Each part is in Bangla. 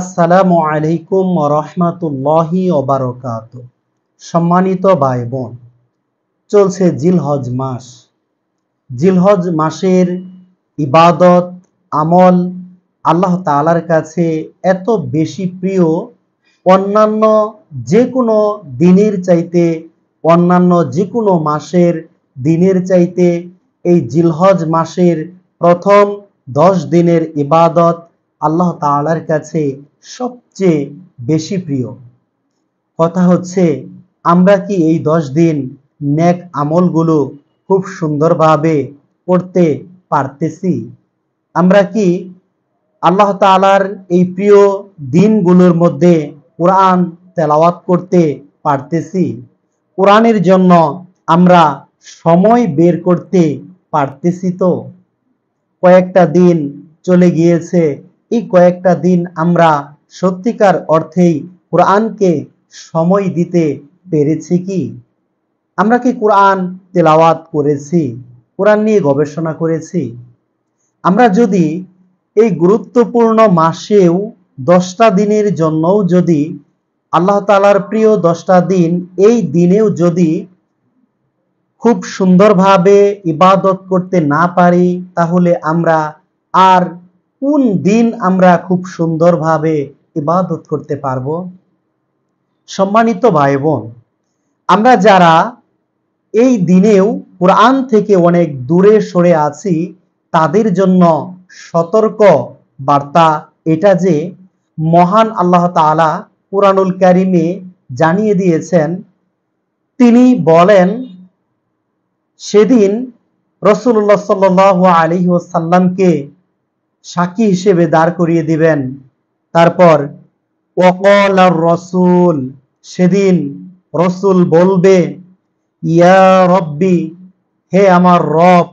আসসালামু আলাইকুম রহমাতুল্লাহি ওবারকাত সম্মানিত ভাই বোন চলছে জিলহজ মাস জিলহজ মাসের ইবাদত আমল আল্লাহ তালার কাছে এত বেশি প্রিয় অন্যান্য যে কোনো দিনের চাইতে অন্যান্য যে কোনো মাসের দিনের চাইতে এই জিলহজ মাসের প্রথম দশ দিনের ইবাদত আল্লাহ তালার কাছে সবচেয়ে বেশি প্রিয় কথা হচ্ছে আমরা কি এই দশ দিন ন্যাক আমলগুলো খুব সুন্দরভাবে করতে পারতেছি আমরা কি আল্লাহ তালার এই প্রিয় দিনগুলোর মধ্যে কোরআন তেলাওয়াত করতে পারতেছি কোরআনের জন্য আমরা সময় বের করতে পারতেছি তো কয়েকটা দিন চলে গিয়েছে এই কয়েকটা দিন আমরা সত্যিকার অর্থেই কোরআনকে সময় দিতে পেরেছি কি আমরা কি কোরআন তেলাওয়াত করেছি কোরআন নিয়ে গবেষণা করেছি আমরা যদি এই গুরুত্বপূর্ণ মাসেও দশটা দিনের জন্যও যদি আল্লাহ তালার প্রিয় দশটা দিন এই দিনেও যদি খুব সুন্দরভাবে ইবাদত করতে না পারি তাহলে আমরা আর কোন দিন আমরা খুব সুন্দরভাবে ইবাদত করতে পারব সম্মানিত ভাই বোন আমরা যারা এই দিনেও কোরআন থেকে অনেক দূরে সরে আছি তাদের জন্য সতর্ক বার্তা এটা যে মহান আল্লাহ তালা কোরআনুল কারিমে জানিয়ে দিয়েছেন তিনি বলেন সেদিন রসুল্লাহ সাল্লাহ আলী ওসাল্লামকে সাক্ষী হিসেবে দাঁড় করিয়ে দিবেন তারপর ওকল আর রসুল সেদিন রসুল বলবে ইয়া রব্বি হে আমার রব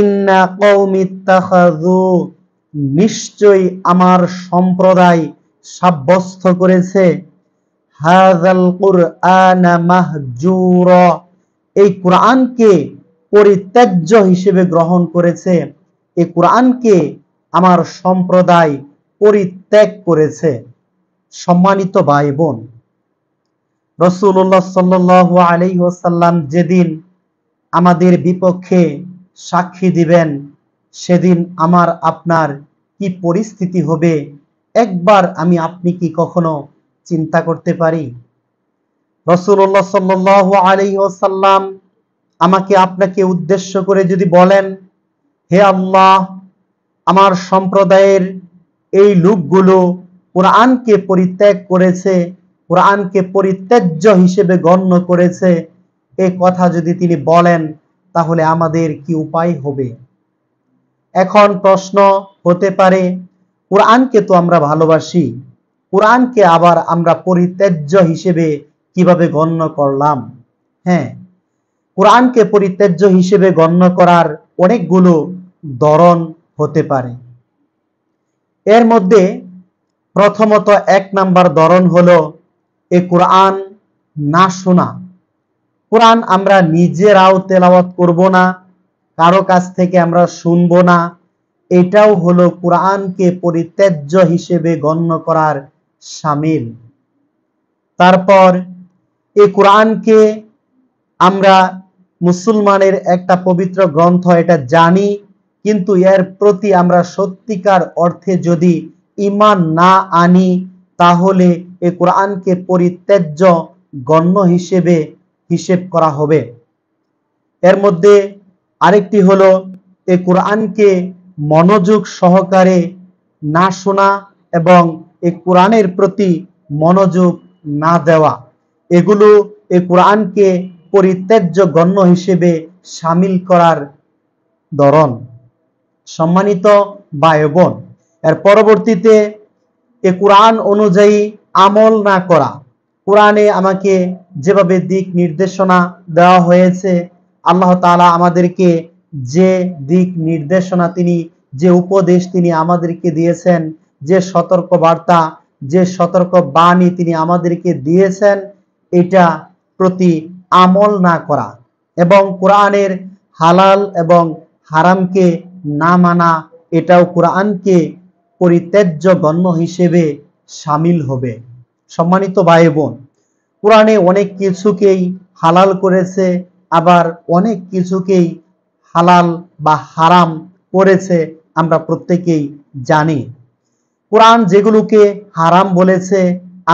ইন্না কৌমিত্তাখাজু নিশ্চয়ই আমার সম্প্রদায় সাব্যস্ত করেছে হাজাল কুরআন মাহজুর এই কুরআনকে পরিত্যাজ্য হিসেবে গ্রহণ করেছে এই কুরআনকে আমার সম্প্রদায় পরিত্যাগ করেছে সম্মানিত ভাই বোন রসুল্লাহ সাল্লাহ ওসাল্লাম যেদিন আমাদের বিপক্ষে সাক্ষী দিবেন সেদিন আমার আপনার কি পরিস্থিতি হবে একবার আমি আপনি কি কখনো চিন্তা করতে পারি রসুল্লাহ সাল্লাহ ওসাল্লাম আমাকে আপনাকে উদ্দেশ্য করে যদি বলেন হে আল্লাহ আমার সম্প্রদায়ের এই লোকগুলো কোরআনকে পরিত্যাগ করেছে কোরআনকে পরিত্যাজ্য হিসেবে গণ্য করেছে এ কথা যদি তিনি বলেন তাহলে আমাদের কি উপায় হবে এখন প্রশ্ন হতে পারে কোরআনকে তো আমরা ভালোবাসি কোরআনকে আবার আমরা পরিত্যাজ্য হিসেবে কিভাবে গণ্য করলাম হ্যাঁ কোরআনকে পরিত্যাজ্য হিসেবে গণ্য করার অনেকগুলো ধরন হতে পারে এর মধ্যে প্রথমত এক নাম্বার ধরন হলো এ কোরআন না শোনা কোরআন আমরা নিজেরাও তেলাওয়াত করব না কারো কাছ থেকে আমরা শুনব না এটাও হলো কোরআনকে পরিত্যাজ্য হিসেবে গণ্য করার সামিল তারপর এ কোরআনকে আমরা মুসলমানের একটা পবিত্র গ্রন্থ এটা জানি কিন্তু এর প্রতি আমরা সত্যিকার অর্থে যদি ইমান না আনি তাহলে এ কোরআনকে পরিত্যাজ্য গণ্য হিসেবে হিসেব করা হবে এর মধ্যে আরেকটি হলো এ কোরআনকে মনোযোগ সহকারে না শোনা এবং এ কোরআনের প্রতি মনোযোগ না দেওয়া এগুলো এ কোরআনকে পরিত্যাজ্য গণ্য হিসেবে সামিল করার ধরন সম্মানিত ভাই বোন এর পরবর্তীতে এ কোরআন অনুযায়ী আমল না করা কোরআনে আমাকে যেভাবে দিক নির্দেশনা দেওয়া হয়েছে আল্লাহ তালা আমাদেরকে যে দিক নির্দেশনা তিনি যে উপদেশ তিনি আমাদেরকে দিয়েছেন যে সতর্ক বার্তা যে সতর্ক বাণী তিনি আমাদেরকে দিয়েছেন এটা প্রতি আমল না করা এবং কোরআনের হালাল এবং হারামকে না মানা এটাও কোরআনকে পরিত্যাজ্য গণ্য হিসেবে সামিল হবে সম্মানিত ভাই বোন কোরআনে অনেক কিছুকেই হালাল করেছে আবার অনেক কিছুকেই হালাল বা হারাম করেছে আমরা প্রত্যেকেই জানি কোরআন যেগুলোকে হারাম বলেছে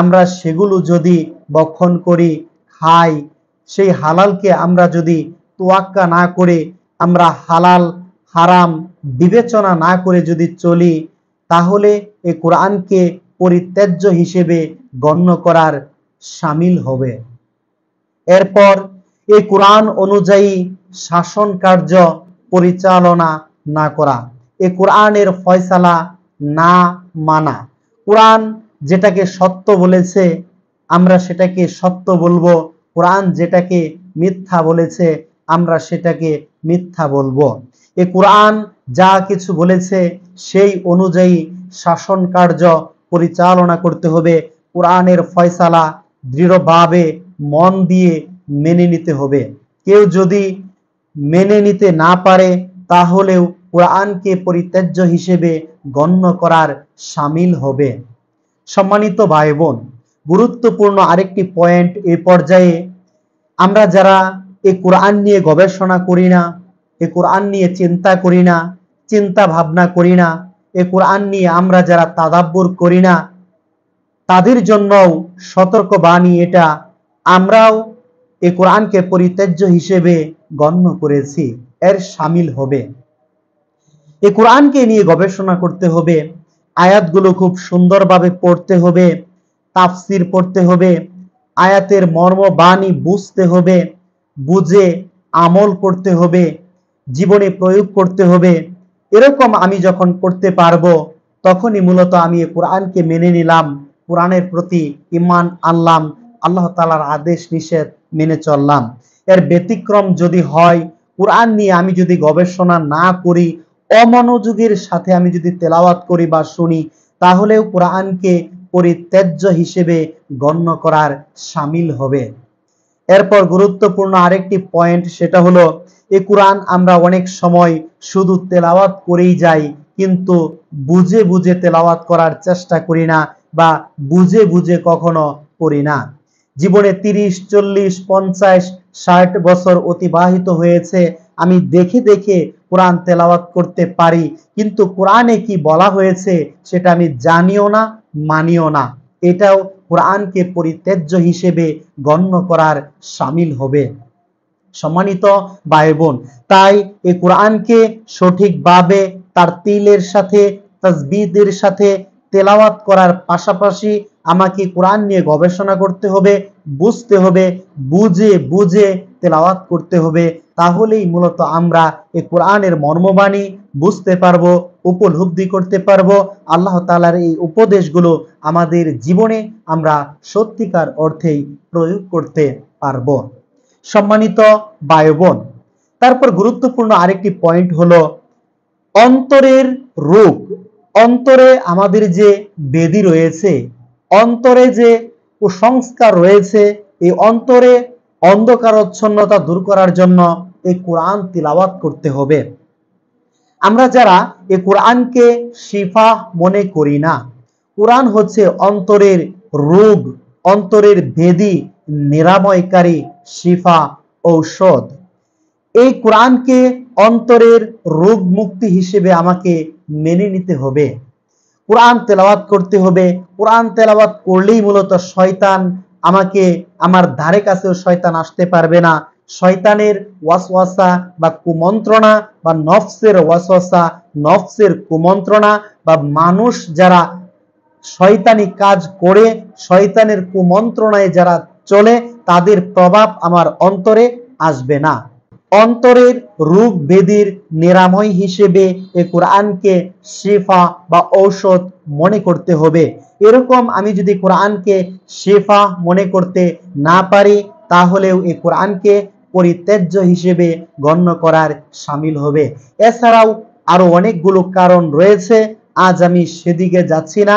আমরা সেগুলো যদি বক্ষণ করি খাই সেই হালালকে আমরা যদি তোয়াক্কা না করে আমরা হালাল হারাম বিবেচনা না করে যদি চলি তাহলে এ কোরআনকে পরিত্যাজ্য হিসেবে গণ্য করার সামিল হবে এরপর এ কোরআন অনুযায়ী শাসন কার্য পরিচালনা না করা এ কোরআনের ফয়সালা না মানা কোরআন যেটাকে সত্য বলেছে আমরা সেটাকে সত্য বলবো কোরআন যেটাকে মিথ্যা বলেছে আমরা সেটাকে মিথ্যা বলবো এ কোরআন যা কিছু বলেছে সেই অনুযায়ী শাসন কার্য পরিচালনা করতে হবে কোরআনের ফয়সালা দৃঢ়ভাবে মন দিয়ে মেনে নিতে হবে কেউ যদি মেনে নিতে না পারে তাহলেও কোরআনকে পরিত্যাজ্য হিসেবে গণ্য করার সামিল হবে সম্মানিত ভাই বোন গুরুত্বপূর্ণ আরেকটি পয়েন্ট এ পর্যায়ে আমরা যারা এই কোরআন নিয়ে গবেষণা করি না এ কোরআন নিয়ে চিন্তা করি না চিন্তা ভাবনা করি না এ কোরআন নিয়ে আমরা যারা তাদাব্বর করি না তাদের জন্যও সতর্ক বাণী এটা আমরাও এ কোরআনকে পরিত্যাজ্য হিসেবে গণ্য করেছি এর সামিল হবে এ কোরআনকে নিয়ে গবেষণা করতে হবে আয়াতগুলো খুব সুন্দরভাবে পড়তে হবে তাফসির পড়তে হবে আয়াতের মর্ম বাণী বুঝতে হবে বুঝে আমল করতে হবে জীবনে প্রয়োগ করতে হবে এরকম আমি যখন করতে পারবো তখনই মূলত আমি কোরআনকে মেনে নিলাম কোরআনের প্রতি ইমান আনলাম আল্লাহ তালার আদেশ নিষেধ মেনে চললাম এর ব্যতিক্রম যদি হয় কোরআন নিয়ে আমি যদি গবেষণা না করি অমনোযোগের সাথে আমি যদি তেলাওয়াত করি বা শুনি তাহলেও কোরআনকে পরিত্যাজ্য হিসেবে গণ্য করার সামিল হবে এরপর গুরুত্বপূর্ণ আরেকটি পয়েন্ট সেটা হলো এ কোরআন আমরা অনেক সময় শুধু তেলাওয়াত করেই যাই কিন্তু বুঝে বুঝে তেলাওয়াত করার চেষ্টা করি না বা বুঝে বুঝে কখনো করি না জীবনে তিরিশ চল্লিশ পঞ্চাশ ষাট বছর অতিবাহিত হয়েছে আমি দেখে দেখে কোরআন তেলাওয়াত করতে পারি কিন্তু কোরআনে কি বলা হয়েছে সেটা আমি জানিও না মানিও না এটাও কোরআনকে পরিত্যাজ্য হিসেবে গণ্য করার সামিল হবে সম্মানিত ভাই বোন তাই এই কোরআনকে সঠিকভাবে তার তিলের সাথে তসবিদের সাথে তেলাওয়াত করার পাশাপাশি আমাকে কোরআন নিয়ে গবেষণা করতে হবে বুঝতে হবে বুঝে বুঝে তেলাওয়াত করতে হবে তাহলেই মূলত আমরা এই কোরআনের মর্মবাণী বুঝতে পারবো উপলব্ধি করতে পারবো আল্লাহ তালার এই উপদেশগুলো আমাদের জীবনে আমরা সত্যিকার অর্থেই প্রয়োগ করতে পারব সম্মানিত বায়বন তারপর গুরুত্বপূর্ণ আরেকটি পয়েন্ট হলো অন্তরের রোগ অন্তরে আমাদের যে বেদি রয়েছে অন্তরে যে কুসংস্কার রয়েছে এই অন্তরে অন্ধকার অচ্ছন্নতা দূর করার জন্য এই কোরআন তিলাবাত করতে হবে আমরা যারা এই কোরআনকে শিফা মনে করি না কোরআন হচ্ছে অন্তরের রোগ অন্তরের ভেদি নিরাময়কারী শিফা ঔষধ এই কোরআনকে অন্তরের রোগ মুক্তি হিসেবে আমাকে মেনে নিতে হবে কোরআন তেলাবাত করতে হবে কোরআন তেলাবাত করলেই মূলত শয়তান আমাকে আমার ধারে কাছেও শয়তান আসতে পারবে না শয়তানের ওয়াসওয়াসা বা কুমন্ত্রণা বা নফসের ওয়াসওয়াসা নফসের কুমন্ত্রণা বা মানুষ যারা শয়তানি কাজ করে শয়তানের কুমন্ত্রণায় যারা চলে তাদের প্রভাব আমার অন্তরে আসবে না অন্তরের রূপ ভেদির নিরাময় হিসেবে এ কোরআনকে শেফা বা ঔষধ মনে করতে হবে এরকম আমি যদি কোরআনকে শেফা মনে করতে না পারি তাহলেও এ কোরআনকে পরিত্যাজ্য হিসেবে গণ্য করার সামিল হবে এছাড়াও আরও অনেকগুলো কারণ রয়েছে আজ আমি সেদিকে যাচ্ছি না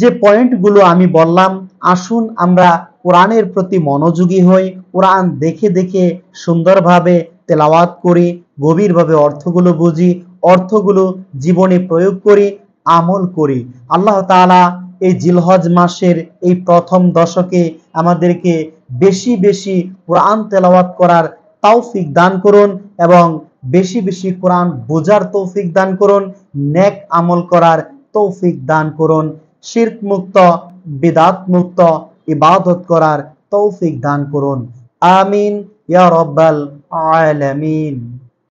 যে পয়েন্টগুলো আমি বললাম আসুন আমরা কোরআনের প্রতি মনোযোগী হই কোরআন দেখে দেখে সুন্দরভাবে তেলাওয়াত করি গভীরভাবে অর্থগুলো বুঝি অর্থগুলো জীবনে প্রয়োগ করি আমল করি আল্লাহ তালা এই জিলহজ মাসের এই প্রথম দশকে আমাদেরকে বেশি বেশি কোরআন তেলাওয়াত করার তৌফিক দান করুন এবং বেশি বেশি কোরআন বোঝার তৌফিক দান করুন নেক আমল করার তৌফিক দান করুন শির্ক মুক্ত বেদাত মুক্ত ইবাদত করার তৌফিক দান করুন আমিন ইয়া রব্বাল আলামিন